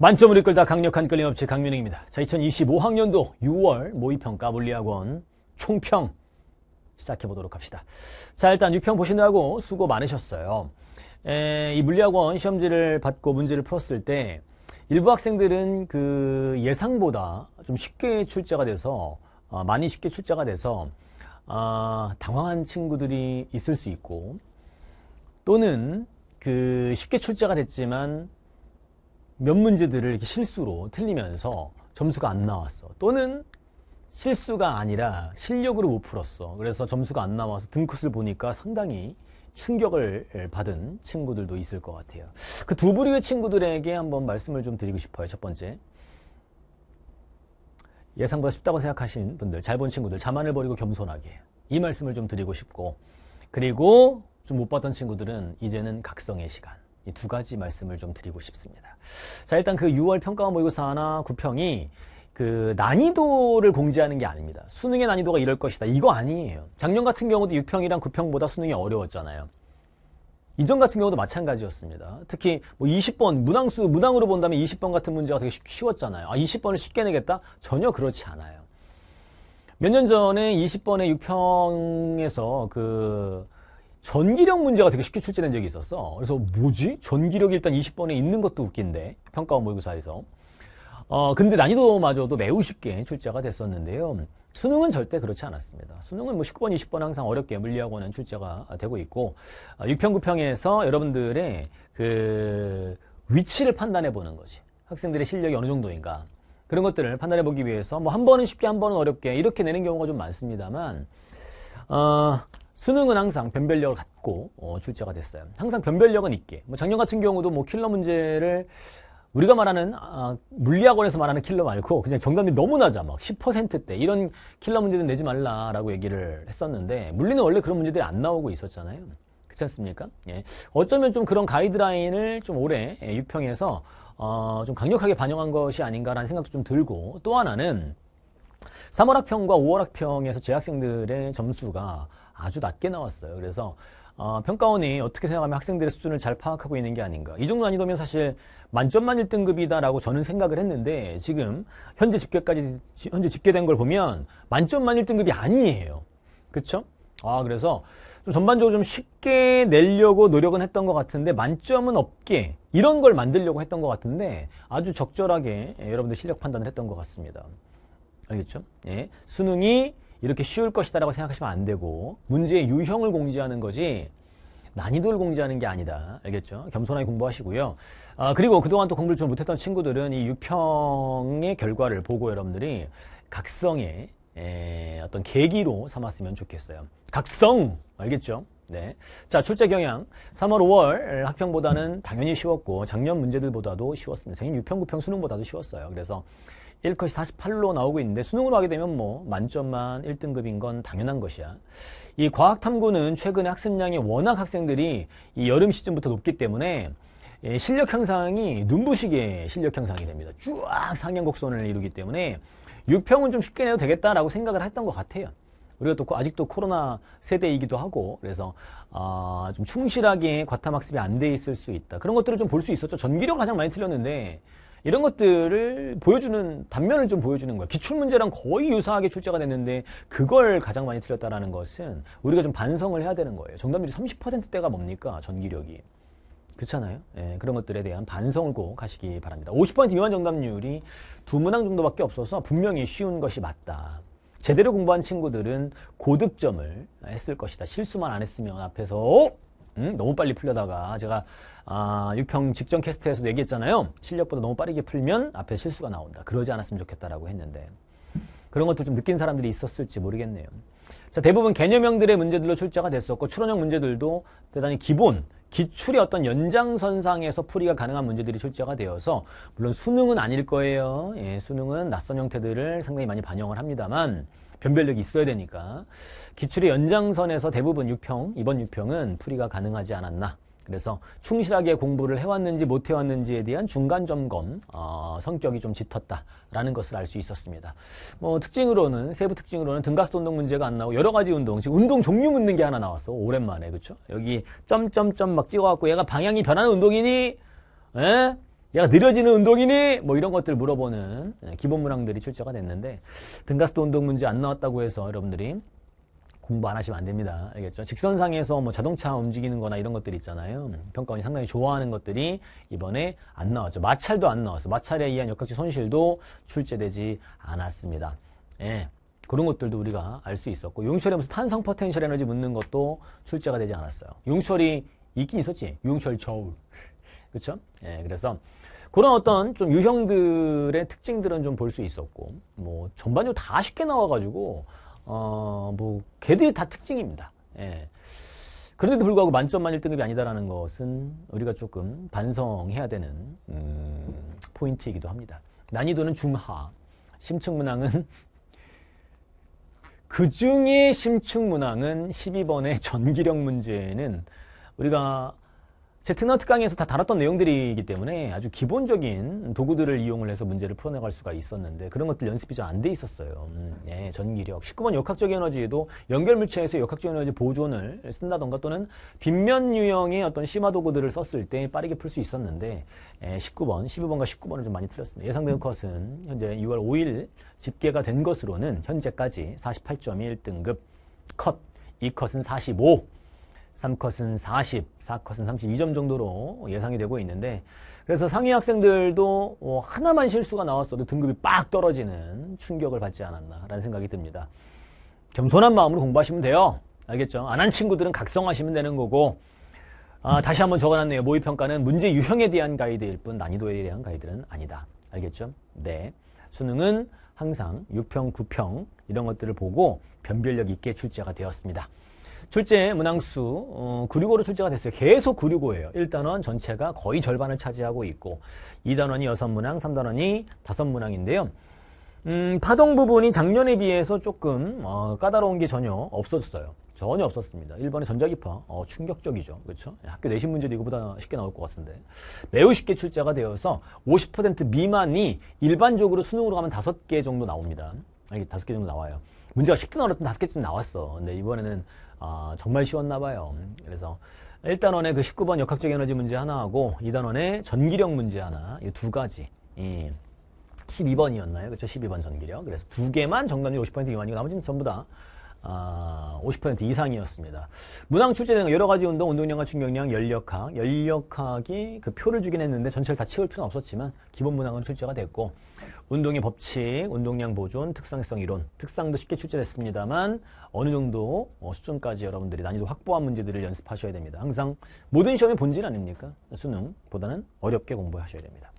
만점을 이끌다 강력한 끌림없이 강민행입니다. 자, 2025학년도 6월 모의평가 물리학원 총평 시작해보도록 합시다. 자, 일단 6평 보시느라고 수고 많으셨어요. 에, 이 물리학원 시험지를 받고 문제를 풀었을 때 일부 학생들은 그 예상보다 좀 쉽게 출제가 돼서 어, 많이 쉽게 출제가 돼서 어, 당황한 친구들이 있을 수 있고 또는 그 쉽게 출제가 됐지만 몇 문제들을 이렇게 실수로 틀리면서 점수가 안 나왔어. 또는 실수가 아니라 실력으로 못 풀었어. 그래서 점수가 안 나와서 등급을 보니까 상당히 충격을 예, 받은 친구들도 있을 것 같아요. 그 두 부류의 친구들에게 한번 말씀을 좀 드리고 싶어요. 첫 번째. 예상보다 쉽다고 생각하신 분들, 잘 본 친구들, 자만을 버리고 겸손하게. 이 말씀을 좀 드리고 싶고, 그리고 좀 못 봤던 친구들은 이제는 각성의 시간. 이두 가지 말씀을 좀 드리고 싶습니다. 자, 일단 그 6월 평가 모의고사 하나 구평이 그 난이도를 공지하는 게 아닙니다. 수능의 난이도가 이럴 것이다. 이거 아니에요. 작년 같은 경우도 6평이랑 9평보다 수능이 어려웠잖아요. 이전 같은 경우도 마찬가지였습니다. 특히 뭐 20번 문항수 문항으로 본다면 20번 같은 문제가 되게 쉬웠잖아요. 아 20번을 쉽게 내겠다? 전혀 그렇지 않아요. 몇 년 전에 20번의 6평에서 그 전기력 문제가 되게 쉽게 출제된 적이 있었어. 그래서 뭐지? 전기력이 일단 20번에 있는 것도 웃긴데 평가원 모의고사에서. 어 근데 난이도마저도 매우 쉽게 출제가 됐었는데요. 수능은 절대 그렇지 않았습니다. 수능은 뭐 19번, 20번 항상 어렵게 물리학원은 출제가 되고 있고 6평, 어, 9평에서 여러분들의 그 위치를 판단해 보는 거지. 학생들의 실력이 어느 정도인가. 그런 것들을 판단해 보기 위해서 뭐 한 번은 쉽게 한 번은 어렵게 이렇게 내는 경우가 좀 많습니다만 어, 수능은 항상 변별력을 갖고 어, 출제가 됐어요. 항상 변별력은 있게. 뭐 작년 같은 경우도 뭐 킬러 문제를 우리가 말하는 아, 물리학원에서 말하는 킬러 말고 그냥 정답률 너무 낮아 막 10%대 이런 킬러 문제는 내지 말라라고 얘기를 했었는데 물리는 원래 그런 문제들이 안 나오고 있었잖아요. 그렇지 않습니까? 예. 어쩌면 좀 그런 가이드라인을 좀 올해 예, 유평에서 어, 좀 강력하게 반영한 것이 아닌가라는 생각도 좀 들고 또 하나는 3월 학평과 5월 학평에서 재학생들의 점수가 아주 낮게 나왔어요. 그래서 어, 평가원이 어떻게 생각하면 학생들의 수준을 잘 파악하고 있는 게 아닌가. 이 정도 난이도면 사실 만점만 1등급이다라고 저는 생각을 했는데 지금 현재 집계까지 현재 집계된 걸 보면 만점만 1등급이 아니에요. 그렇죠? 아 그래서 좀 전반적으로 좀 쉽게 내려고 노력은 했던 것 같은데 만점은 없게 이런 걸 만들려고 했던 것 같은데 아주 적절하게 예, 여러분들 실력 판단을 했던 것 같습니다. 알겠죠? 예. 수능이 이렇게 쉬울 것이다라고 생각하시면 안 되고 문제의 유형을 공지하는 거지 난이도를 공지하는 게 아니다. 알겠죠? 겸손하게 공부하시고요. 아, 그리고 그동안 또 공부를 좀 못했던 친구들은 이 유평의 결과를 보고 여러분들이 각성의 에, 어떤 계기로 삼았으면 좋겠어요. 각성! 알겠죠? 네. 자, 출제 경향. 3월, 5월 학평보다는 당연히 쉬웠고, 작년 문제들보다도 쉬웠습니다. 작년 6평, 9평 수능보다도 쉬웠어요. 그래서 1컷이 48로 나오고 있는데 수능으로 하게 되면 뭐 만점만 1등급인 건 당연한 것이야. 이 과학탐구는 최근에 학습량이 워낙 학생들이 이 여름 시즌부터 높기 때문에 예, 실력 향상이 눈부시게 실력 향상이 됩니다. 쭉 상향 곡선을 이루기 때문에 6평은 좀 쉽게 내도 되겠다라고 생각을 했던 것 같아요. 우리가 또 아직도 코로나 세대이기도 하고 그래서 아, 좀 충실하게 과탐 학습이 안 돼 있을 수 있다. 그런 것들을 좀 볼 수 있었죠. 전기력 가장 많이 틀렸는데 이런 것들을 보여주는 단면을 좀 보여주는 거예요. 기출문제랑 거의 유사하게 출제가 됐는데 그걸 가장 많이 틀렸다라는 것은 우리가 좀 반성을 해야 되는 거예요. 정답률이 30%대가 뭡니까? 전기력이. 그렇잖아요. 예, 그런 것들에 대한 반성을 꼭 하시기 바랍니다. 50% 미만 정답률이 두 문항 정도밖에 없어서 분명히 쉬운 것이 맞다. 제대로 공부한 친구들은 고득점을 했을 것이다. 실수만 안 했으면 앞에서 음? 너무 빨리 풀려다가 제가 아, 6평 직전 캐스트에서도 얘기했잖아요. 실력보다 너무 빠르게 풀면 앞에 실수가 나온다. 그러지 않았으면 좋겠다라고 했는데 그런 것도 좀 느낀 사람들이 있었을지 모르겠네요. 자, 대부분 개념형들의 문제들로 출제가 됐었고 추론형 문제들도 대단히 기본 기출의 어떤 연장선상에서 풀이가 가능한 문제들이 출제가 되어서 물론 수능은 아닐 거예요. 예, 수능은 낯선 형태들을 상당히 많이 반영을 합니다만 변별력이 있어야 되니까 기출의 연장선에서 대부분 6평, 이번 6평은 풀이가 가능하지 않았나 그래서 충실하게 공부를 해왔는지 못해왔는지에 대한 중간 점검 어, 성격이 좀 짙었다라는 것을 알 수 있었습니다. 뭐 특징으로는 세부 특징으로는 등가스 운동 문제가 안 나오고 여러 가지 운동 지금 운동 종류 묻는 게 하나 나왔어 오랜만에 그렇죠? 여기 점점점 막 찍어갖고 얘가 방향이 변하는 운동이니 에? 예? 얘가 느려지는 운동이니 뭐 이런 것들 물어보는 예, 기본 문항들이 출제가 됐는데 등가스도 운동 문제 안 나왔다고 해서 여러분들이 공부 안 하시면 안 됩니다. 알겠죠? 직선상에서 뭐 자동차 움직이는 거나 이런 것들 있잖아요. 음, 평가원이 상당히 좋아하는 것들이 이번에 안 나왔죠. 마찰도 안 나왔어. 마찰에 의한 역학적 손실도 출제되지 않았습니다. 예. 그런 것들도 우리가 알 수 있었고 용철에 무슨 탄성 포텐셜 에너지 묻는 것도 출제가 되지 않았어요. 용철이 있긴 있었지. 용철 저울. 그렇죠? 예, 그래서 그런 어떤 좀 유형들의 특징들은 좀 볼 수 있었고 뭐 전반적으로 다 쉽게 나와가지고 어, 뭐, 걔들이 다 특징입니다. 예. 그런데도 불구하고 만점 만일 등급이 아니다라는 것은 우리가 조금 반성해야 되는, 음, 포인트이기도 합니다. 난이도는 중하, 심층문항은 그 중에 심층문항은 12번의 전기력 문제는 우리가 제트너트 강의에서 다 다뤘던 내용들이기 때문에 아주 기본적인 도구들을 이용을 해서 문제를 풀어나갈 수가 있었는데 그런 것들 연습이 잘 안 돼 있었어요. 음, 예, 전기력. 19번 역학적 에너지에도 연결 물체에서 역학적 에너지 보존을 쓴다던가 또는 빗면 유형의 어떤 심화 도구들을 썼을 때 빠르게 풀 수 있었는데 예, 19번, 12번과 19번을 좀 많이 틀렸습니다. 예상된 컷은 현재 6월 5일 집계가 된 것으로는 현재까지 48.1등급 컷, 이 컷은 45, 3컷은 40, 4컷은 32점 정도로 예상이 되고 있는데 그래서 상위 학생들도 뭐 하나만 실수가 나왔어도 등급이 빡 떨어지는 충격을 받지 않았나라는 생각이 듭니다. 겸손한 마음으로 공부하시면 돼요. 알겠죠? 안 한 친구들은 각성하시면 되는 거고 아, 다시 한번 적어놨네요. 모의평가는 문제 유형에 대한 가이드일 뿐 난이도에 대한 가이드는 아니다. 알겠죠? 네. 수능은 항상 6평, 9평 이런 것들을 보고 변별력 있게 출제가 되었습니다. 출제 문항수 어, 965로 출제가 됐어요. 계속 965예요. 1단원 전체가 거의 절반을 차지하고 있고 2단원이 6문항, 3단원이 5문항인데요. 음, 파동 부분이 작년에 비해서 조금 어, 까다로운 게 전혀 없어졌어요 전혀 없었습니다. 1번의 전자기파, 어, 충격적이죠. 그렇죠? 예, 학교 내신 문제도 이거보다 쉽게 나올 것 같은데. 매우 쉽게 출제가 되어서 50% 미만이 일반적으로 수능으로 가면 5개 정도 나옵니다. 아니, 5개 정도 나와요. 문제가 10분 어렵던 5개쯤 나왔어. 근데 이번에는 아, 정말 쉬웠나 봐요. 그래서 1단원의 그 19번 역학적 에너지 문제 하나하고 2단원의 전기력 문제 하나, 이 두 가지. 예. 12번이었나요? 그렇죠? 12번 전기력. 그래서 두 개만 정답률 50% 이완이고 나머지는 전부 다 아, 50% 이상이었습니다. 문항 출제는 여러 가지 운동, 운동량과 충격량연력학연력학이그 표를 주긴 했는데 전체를 다 채울 필요는 없었지만 기본 문항은 출제가 됐고 운동의 법칙, 운동량 보존, 특성성 이론, 특상도 쉽게 출제됐습니다만 어느 정도 어, 수준까지 여러분들이 난이도 확보한 문제들을 연습하셔야 됩니다. 항상 모든 시험의 본질 아닙니까? 수능보다는 어렵게 공부하셔야 됩니다.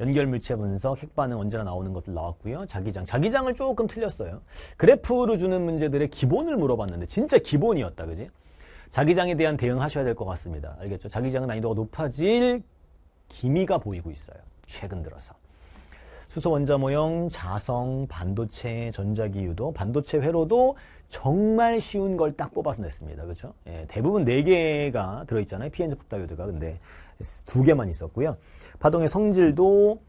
연결 물체 분석, 핵 반응 언제나 나오는 것들 나왔고요. 자기장, 자기장을 조금 틀렸어요. 그래프로 주는 문제들의 기본을 물어봤는데 진짜 기본이었다, 그지? 자기장에 대한 대응하셔야 될 것 같습니다. 알겠죠? 자기장은 난이도가 높아질 기미가 보이고 있어요. 최근 들어서. 수소원자 모형, 자성, 반도체, 전자기유도, 반도체 회로도 정말 쉬운 걸 딱 뽑아서 냈습니다. 그렇죠? 예, 대부분 4개가 들어있잖아요. p n 제 폭다이오드가. 근데 2 개만 있었고요. 파동의 성질도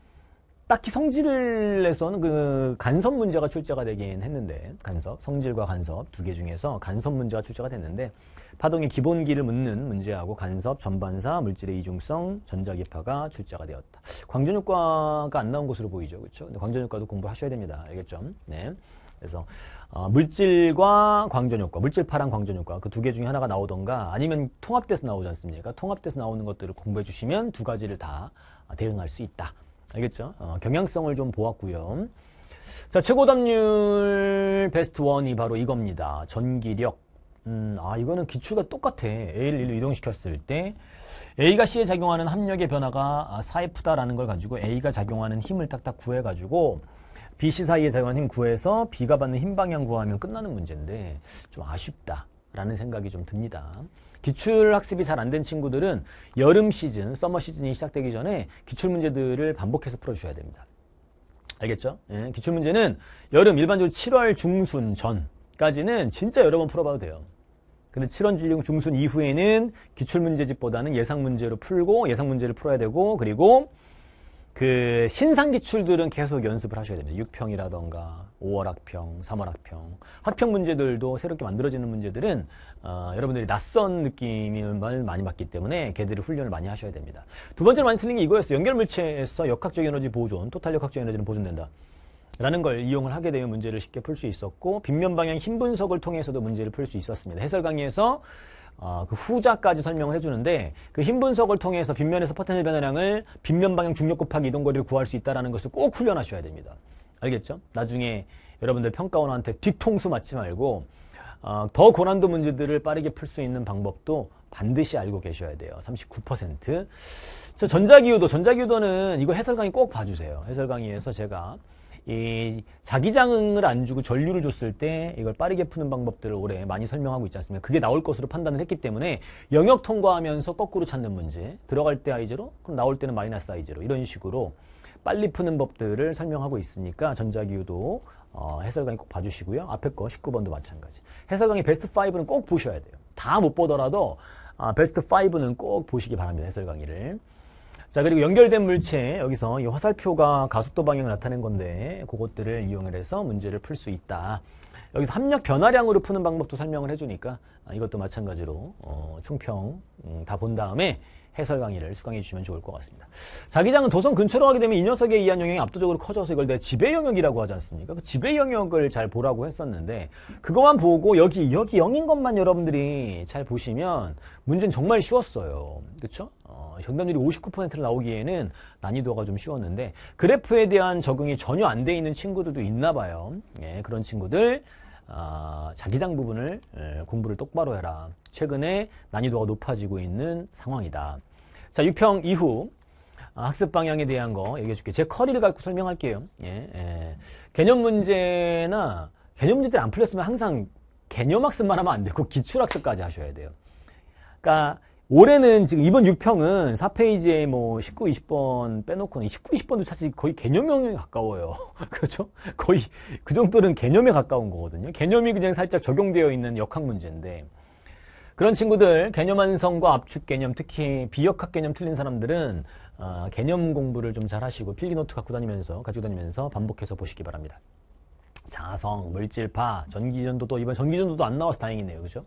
딱히 성질에서는 그 간섭 문제가 출제가 되긴 했는데 간섭 성질과 간섭 두 개 중에서 간섭 문제가 출제가 됐는데 파동의 기본기를 묻는 문제하고 간섭 전반사 물질의 이중성 전자기파가 출제가 되었다. 광전효과가 안 나온 것으로 보이죠, 그렇죠? 근데 광전효과도 공부하셔야 됩니다, 알겠죠? 네. 그래서 어, 물질과 광전효과, 물질파랑 광전효과 그 두 개 중에 하나가 나오던가 아니면 통합돼서 나오지 않습니까? 통합돼서 나오는 것들을 공부해 주시면 두 가지를 다 대응할 수 있다. 알겠죠? 어, 경향성을 좀 보았고요. 자, 최고 답률 베스트 원이 바로 이겁니다. 전기력. 음, 아, 이거는 기출과 똑같아. A를 1로 이동시켰을 때 A가 C에 작용하는 합력의 변화가 4F다라는 아, 걸 가지고 A가 작용하는 힘을 딱딱 구해가지고 B, C 사이에 작용하는 힘 구해서 B가 받는 힘 방향 구하면 끝나는 문제인데 좀 아쉽다라는 생각이 좀 듭니다. 기출 학습이 잘 안 된 친구들은 여름 시즌, 서머 시즌이 시작되기 전에 기출 문제들을 반복해서 풀어주셔야 됩니다. 알겠죠? 예, 기출 문제는 여름 일반적으로 7월 중순 전까지는 진짜 여러 번 풀어봐도 돼요. 근데 7월 중순 이후에는 기출문제집보다는 예상문제로 풀고 예상문제를 풀어야 되고 그리고 그 신상 기출들은 계속 연습을 하셔야 됩니다. 육평이라던가 5월 학평, 3월 학평, 학평 문제들도 새롭게 만들어지는 문제들은 어, 여러분들이 낯선 느낌을 많이 받기 때문에 걔들이 훈련을 많이 하셔야 됩니다. 두 번째로 많이 틀린 게 이거였어요. 연결 물체에서 역학적 에너지 보존, 토탈 역학적 에너지는 보존된다. 라는 걸 이용을 하게 되면 문제를 쉽게 풀 수 있었고 빗면 방향 힘 분석을 통해서도 문제를 풀 수 있었습니다. 해설 강의에서 어, 그 후자까지 설명을 해주는데 그 힘 분석을 통해서 빗면에서 퍼텐셜 변화량을 빗면 방향 중력 곱하기 이동 거리를 구할 수 있다는 것을 꼭 훈련하셔야 됩니다. 알겠죠? 나중에 여러분들 평가원한테 뒤통수 맞지 말고 어, 더 고난도 문제들을 빠르게 풀 수 있는 방법도 반드시 알고 계셔야 돼요. 39%. 저 전자기후도, 전자기후도는 이거 해설 강의 꼭 봐주세요. 해설 강의에서 제가 이 자기장을 안 주고 전류를 줬을 때 이걸 빠르게 푸는 방법들을 올해 많이 설명하고 있지 않습니까? 그게 나올 것으로 판단을 했기 때문에 영역 통과하면서 거꾸로 찾는 문제, 들어갈 때 아이제로, 그럼 나올 때는 마이너스 아이제로 이런 식으로 빨리 푸는 법들을 설명하고 있으니까 전자기후도 어, 해설 강의 꼭 봐주시고요. 앞에 거 19번도 마찬가지. 해설 강의 베스트 5는 꼭 보셔야 돼요. 다 못 보더라도 아, 베스트 5는 꼭 보시기 바랍니다. 해설 강의를. 자 그리고 연결된 물체 여기서 이 화살표가 가속도 방향을 나타낸 건데 그것들을 이용을 해서 문제를 풀 수 있다. 여기서 합력 변화량으로 푸는 방법도 설명을 해주니까 아, 이것도 마찬가지로 어, 총평 음, 다 본 다음에 해설 강의를 수강해 주시면 좋을 것 같습니다. 자기장은 도성 근처로 가게 되면 이녀석의이한영역이 압도적으로 커져서 이걸 내 지배 영역이라고 하지 않습니까? 그 지배 영역을 잘 보라고 했었는데 그것만 보고 여기 여기 0인 것만 여러분들이 잘 보시면 문제는 정말 쉬웠어요. 그렇죠? 어, 정답률이 59%를 나오기에는 난이도가 좀 쉬웠는데 그 그래프에 대한 적응이 전혀 안 돼 있는 친구들도 있나 봐요. 예, 그런 친구들 어, 자기장 부분을 공부를 똑바로 해라. 최근에 난이도가 높아지고 있는 상황이다. 자, 유평 이후 아, 학습 방향에 대한 거 얘기해 줄게요. 제 커리를 갖고 설명할게요. 예, 예. 개념 문제나 개념 문제들 안 풀렸으면 항상 개념 학습만 하면 안 되고 기출 학습까지 하셔야 돼요. 그러니까 올해는 지금 이번 6평은 4페이지에 뭐 19, 20번 빼놓고는 19, 20번도 사실 거의 개념형에 가까워요. 그렇죠? 거의 그 정도는 개념에 가까운 거거든요. 개념이 그냥 살짝 적용되어 있는 역학 문제인데 그런 친구들 개념 완성과 압축 개념 특히 비역학 개념 틀린 사람들은 어, 개념 공부를 좀 잘 하시고 필기노트 갖고 다니면서 가지고 다니면서 반복해서 보시기 바랍니다. 자성, 물질파, 전기전도도 이번 전기전도도 안 나와서 다행이네요. 그죠?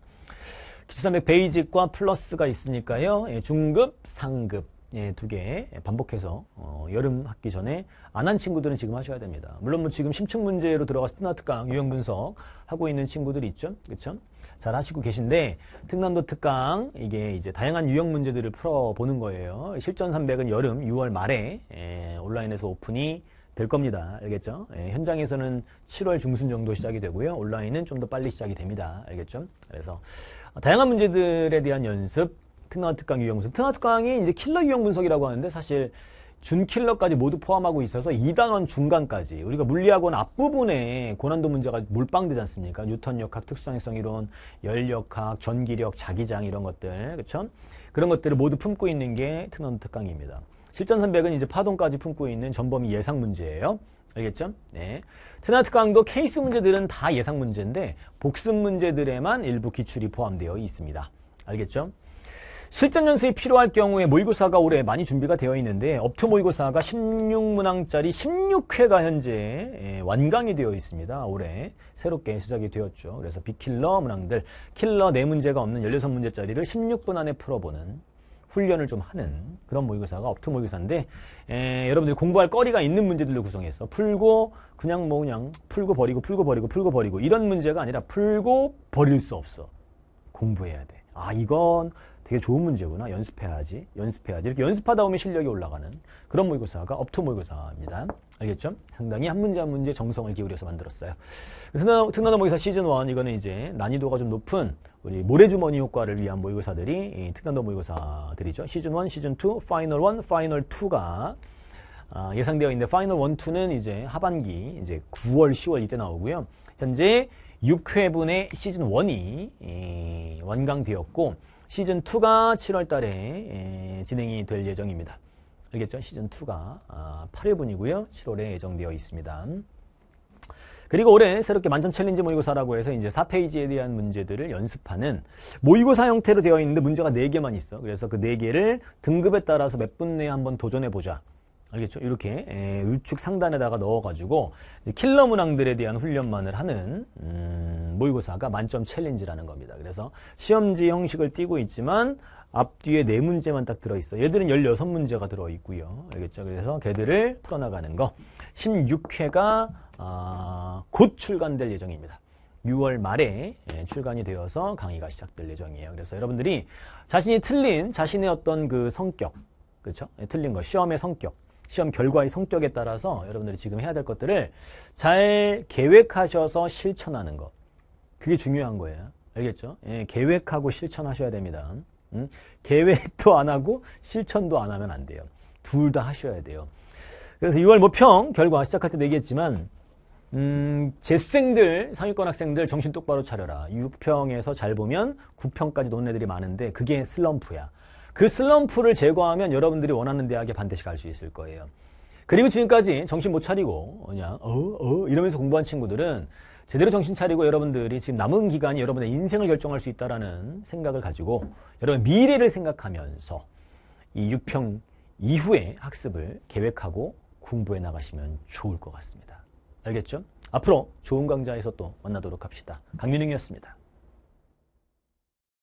기출담에 베이직과 플러스가 있으니까요. 예, 중급, 상급 예, 두개 반복해서 어, 여름 학기 전에 안 한 친구들은 지금 하셔야 됩니다. 물론 뭐 지금 심층 문제로 들어가서 특강 유형 분석 하고 있는 친구들 있죠, 그렇죠? 잘 하시고 계신데 특강도 특강 이게 이제 다양한 유형 문제들을 풀어보는 거예요. 실전 300은 여름 6월 말에 예, 온라인에서 오픈이 될 겁니다. 알겠죠? 예, 현장에서는 7월 중순 정도 시작이 되고요. 온라인은 좀 더 빨리 시작이 됩니다. 알겠죠? 그래서 다양한 문제들에 대한 연습, 특나 특강 유형 분석. 특나 특강이 이제 킬러 유형 분석이라고 하는데 사실 준킬러까지 모두 포함하고 있어서 2단원 중간까지 우리가 물리학원 앞부분에 고난도 문제가 몰빵되지 않습니까? 뉴턴 역학, 특수성 이론, 열역학, 전기력, 자기장 이런 것들. 그렇죠? 그런 것들을 모두 품고 있는 게 특난 특강입니다. 실전 3 0 0은 이제 파동까지 품고 있는 전범위 예상 문제예요. 알겠죠? 네. 트나트 강도 케이스 문제들은 다 예상 문제인데 복습 문제들에만 일부 기출이 포함되어 있습니다. 알겠죠? 실전 연습이 필요할 경우에 모의고사가 올해 많이 준비가 되어 있는데 업투 모의고사가 16문항짜리 16회가 현재 예, 완강이 되어 있습니다. 올해 새롭게 시작이 되었죠. 그래서 비킬러 문항들, 킬러 4문제가 없는 16문제짜리를 16분 안에 풀어보는 훈련을 좀 하는 그런 모의고사가 업트 모의고사인데 에, 여러분들이 공부할 거리가 있는 문제들로 구성해서 풀고 그냥 뭐 그냥 풀고 버리고 풀고 버리고 풀고 버리고 이런 문제가 아니라 풀고 버릴 수 없어 공부해야 돼. 아 이건 되게 좋은 문제구나 연습해야지 연습해야지 이렇게 연습하다 보면 실력이 올라가는 그런 모의고사가 업트 모의고사입니다. 알겠죠? 상당히 한 문제 한 문제 정성을 기울여서 만들었어요. 그래 특나라 모의고사 시즌 1 이거는 이제 난이도가 좀 높은 우리 모래주머니 효과를 위한 모의고사들이 특단도 모의고사들이죠. 시즌 1, 시즌 2, 파이널 1, 파이널 2가 아, 예상되어 있는데 파이널 1, 2는 이제 하반기 이제 9월, 10월 이때 나오고요. 현재 6회분의 시즌 1이 완강되었고 시즌 2가 7월 달에 진행이 될 예정입니다. 알겠죠? 시즌 2가 8회분이고요. 아, 7월에 예정되어 있습니다. 그리고 올해 새롭게 만점 챌린지 모의고사라고 해서 이제 4페이지에 대한 문제들을 연습하는 모의고사 형태로 되어 있는데 문제가 4개만 있어. 그래서 그 4개를 등급에 따라서 몇 분 내에 한번 도전해보자. 알겠죠? 이렇게 에, 예, 우측 상단에다가 넣어가지고 킬러 문항들에 대한 훈련만을 하는 음, 모의고사가 만점 챌린지라는 겁니다. 그래서 시험지 형식을 띄고 있지만 앞뒤에 네 문제만 딱 들어있어. 얘들은 16문제가 들어있고요. 알겠죠? 그래서 걔들을 풀어나가는 거. 16회가 아, 곧 출간될 예정입니다. 6월 말에 예, 출간이 되어서 강의가 시작될 예정이에요. 그래서 여러분들이 자신이 틀린 자신의 어떤 그 성격, 그렇죠? 틀린 거 시험의 성격, 시험 결과의 성격에 따라서 여러분들이 지금 해야 될 것들을 잘 계획하셔서 실천하는 거, 그게 중요한 거예요. 알겠죠? 예, 계획하고 실천하셔야 됩니다. 음? 계획도 안 하고 실천도 안 하면 안 돼요. 둘 다 하셔야 돼요. 그래서 6월 모평 뭐 결과 시작할 때도 얘기했지만 음, 재생들, 상위권 학생들 정신 똑바로 차려라. 6평에서 잘 보면 9평까지 논 애들이 많은데 그게 슬럼프야. 그 슬럼프를 제거하면 여러분들이 원하는 대학에 반드시 갈 수 있을 거예요. 그리고 지금까지 정신 못 차리고 그냥 어, 어 이러면서 공부한 친구들은 제대로 정신 차리고 여러분들이 지금 남은 기간이 여러분의 인생을 결정할 수 있다라는 생각을 가지고 여러분 미래를 생각하면서 이 6평 이후의 학습을 계획하고 공부해 나가시면 좋을 것 같습니다. 알겠죠? 앞으로 좋은 강좌에서 또 만나도록 합시다. 강민웅이었습니다.